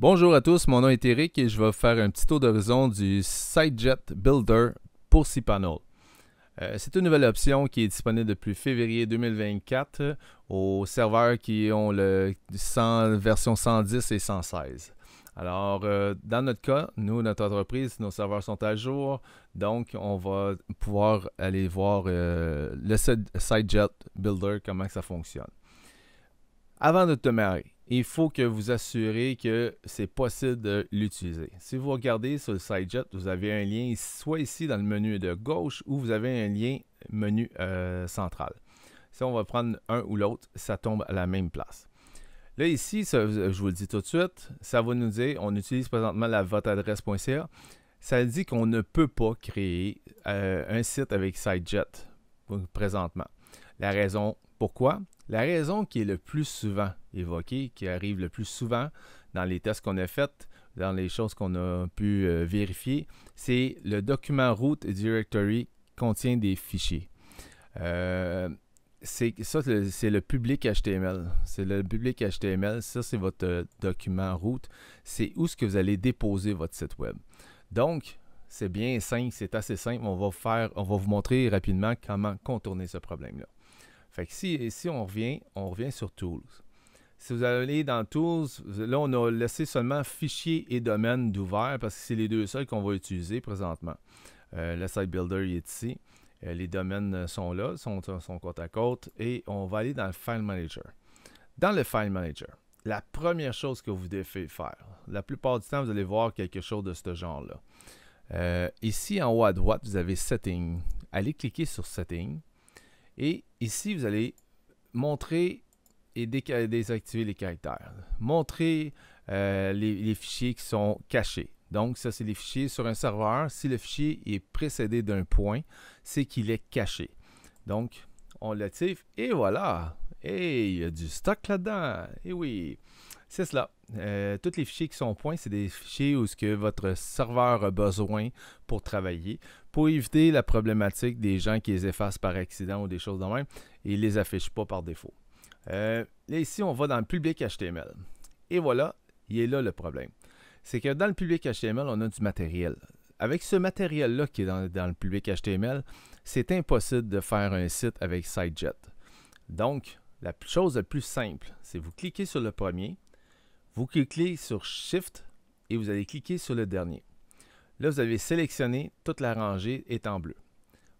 Bonjour à tous, mon nom est Eric et je vais faire un petit tour d'horizon du SiteJet Builder pour cPanel. Euh, c'est une nouvelle option qui est disponible depuis février 2024 aux serveurs qui ont la version 110 et 116. Alors, euh, dans notre cas, nous, notre entreprise, nos serveurs sont à jour, donc on va pouvoir aller voir euh, le SiteJet Builder, comment ça fonctionne. Avant de te marier il faut que vous assurez que c'est possible de l'utiliser. Si vous regardez sur le SideJet, vous avez un lien soit ici dans le menu de gauche ou vous avez un lien menu euh, central. Si on va prendre un ou l'autre, ça tombe à la même place. Là, ici, je vous le dis tout de suite, ça va nous dire, on utilise présentement la voteadresse.ca. Ça dit qu'on ne peut pas créer euh, un site avec SideJet euh, présentement. La raison pourquoi La raison qui est le plus souvent évoquée, qui arrive le plus souvent dans les tests qu'on a faits, dans les choses qu'on a pu euh, vérifier, c'est le document root directory contient des fichiers. Euh, c'est ça, c'est le public HTML. C'est le public HTML. Ça, c'est votre euh, document route. C'est où ce que vous allez déposer votre site web. Donc, c'est bien simple, c'est assez simple. On va faire, on va vous montrer rapidement comment contourner ce problème-là. Fait que si, on revient, on revient sur Tools. Si vous allez dans Tools, là, on a laissé seulement fichiers et domaines d'ouvert parce que c'est les deux seuls qu'on va utiliser présentement. Euh, le Site Builder il est ici. Euh, les domaines sont là, sont, sont côte à côte. Et on va aller dans le File Manager. Dans le File Manager, la première chose que vous devez faire, la plupart du temps, vous allez voir quelque chose de ce genre-là. Euh, ici, en haut à droite, vous avez Settings. Allez cliquer sur Settings. Et ici, vous allez montrer et désactiver les caractères. Montrer euh, les, les, fichiers qui sont cachés. Donc, ça, c'est les fichiers sur un serveur. Si le fichier est précédé d'un point, c'est qu'il est caché. Donc, on l'active et voilà. Et il y a du stock là-dedans. Et eh oui, c'est cela. Euh, tous les fichiers qui sont point, c'est des fichiers où ce que votre serveur a besoin pour travailler, pour éviter la problématique des gens qui les effacent par accident ou des choses de même, et ils les affichent pas par défaut. Euh, là, ici, on va dans le public HTML. Et voilà, il est là le problème. C'est que dans le public HTML, on a du matériel. Avec ce matériel-là qui est dans, le public HTML, c'est impossible de faire un site avec SiteJet. Donc, la chose la plus simple, c'est vous cliquez sur le premier, vous cliquez sur Shift et vous allez cliquer sur le dernier. Là, vous avez sélectionné, toute la rangée est en bleu.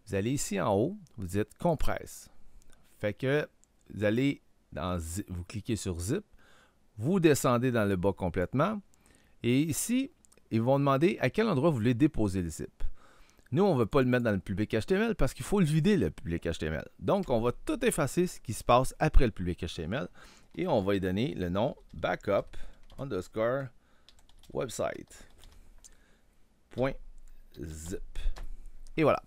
Vous allez ici en haut, vous dites compresse. Fait que vous allez dans vous cliquez sur zip, vous descendez dans le bas complètement et ici, ils vont demander à quel endroit vous voulez déposer le zip. Nous, on ne veut pas le mettre dans le public HTML parce qu'il faut le vider, le public HTML. Donc, on va tout effacer ce qui se passe après le public HTML. Et on va lui donner le nom backup underscore website. Et voilà.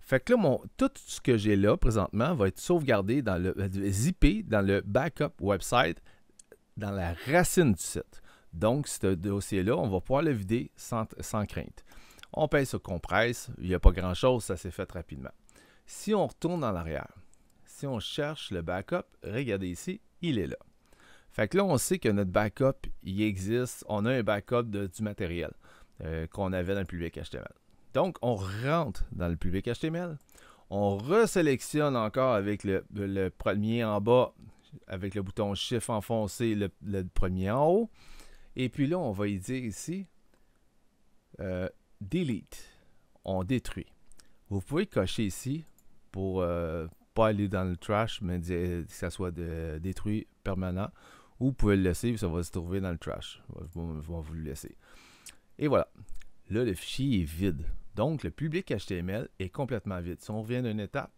Fait que là, mon, tout ce que j'ai là présentement va être sauvegardé dans le euh, zippé dans le backup website, dans la racine du site. Donc, ce dossier-là, on va pouvoir le vider sans, sans crainte. On paye sur compresse, il n'y a pas grand-chose, ça s'est fait rapidement. Si on retourne dans l'arrière si on cherche le backup, regardez ici, il est là. Fait que là, on sait que notre backup, il existe. On a un backup du matériel euh, qu'on avait dans le public HTML. Donc, on rentre dans le public HTML. On resélectionne encore avec le, premier en bas, avec le bouton Shift enfoncé, le, premier en haut. Et puis là, on va y dire ici euh, Delete. On détruit. Vous pouvez cocher ici pour, euh, aller dans le trash, mais euh, que ça soit détruit permanent. Ou vous pouvez le laisser, ça va se trouver dans le trash. Je vais, vous le laisser. Et voilà. Là, le fichier est vide. Donc, le public HTML est complètement vide. Si on revient d'une étape,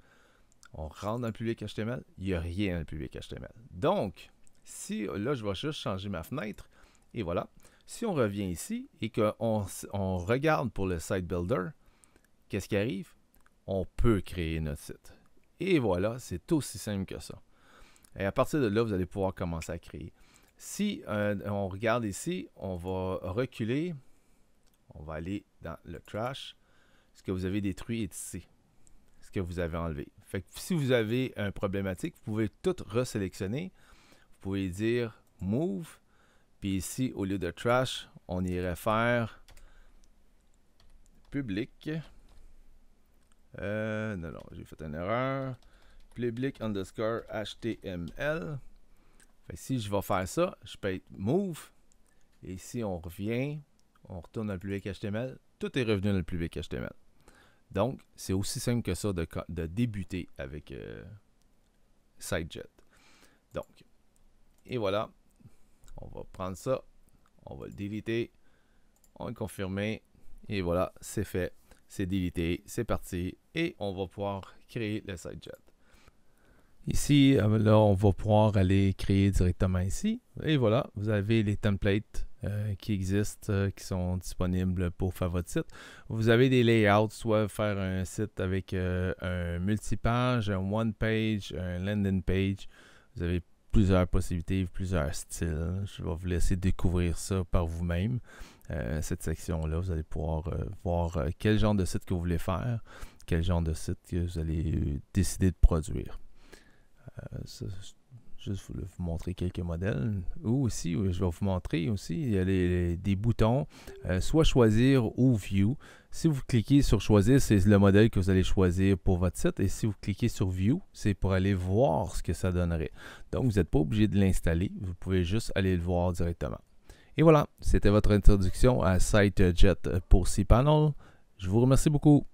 on rentre dans le public HTML, il n'y a rien dans le public HTML. Donc, si là, je vais juste changer ma fenêtre, et voilà. Si on revient ici et qu'on regarde pour le site builder, qu'est-ce qui arrive? On peut créer notre site. Et voilà, c'est aussi simple que ça. Et à partir de là, vous allez pouvoir commencer à créer. Si euh, on regarde ici, on va reculer. On va aller dans le Trash ». Ce que vous avez détruit est ici. Ce que vous avez enlevé. Fait que si vous avez un problématique, vous pouvez tout resélectionner. Vous pouvez dire Move. Puis ici, au lieu de Trash, on irait faire Public. Euh, non, non, j'ai fait une erreur. Public underscore HTML. si je vais faire ça, je peux être move. Et si on revient, on retourne dans le public HTML, tout est revenu dans le public HTML. Donc, c'est aussi simple que ça de, débuter avec SiteJet. Euh, SideJet. Donc, et voilà. On va prendre ça. On va le déliter. On va le confirmer. Et voilà, c'est fait. C'est délité, c'est parti et on va pouvoir créer le site Ici, euh, là, on va pouvoir aller créer directement ici. Et voilà, vous avez les templates euh, qui existent, euh, qui sont disponibles pour faire votre site. Vous avez des layouts, soit faire un site avec un un multipage, un one page, un landing page. Vous avez plusieurs possibilités, plusieurs styles. Je vais vous laisser découvrir ça par vous-même, euh, cette section-là. Vous allez pouvoir euh, voir euh, quel genre de site que vous voulez faire, quel genre de site que vous allez décider de produire juste vous, montrer quelques modèles. Ou aussi, je vais vous montrer aussi il y a des boutons, euh, soit choisir ou view. Si vous cliquez sur choisir, c'est le modèle que vous allez choisir pour votre site. Et si vous cliquez sur view, c'est pour aller voir ce que ça donnerait. Donc, vous n'êtes pas obligé de l'installer. Vous pouvez juste aller le voir directement. Et voilà, c'était votre introduction à SiteJet pour cPanel. Je vous remercie beaucoup.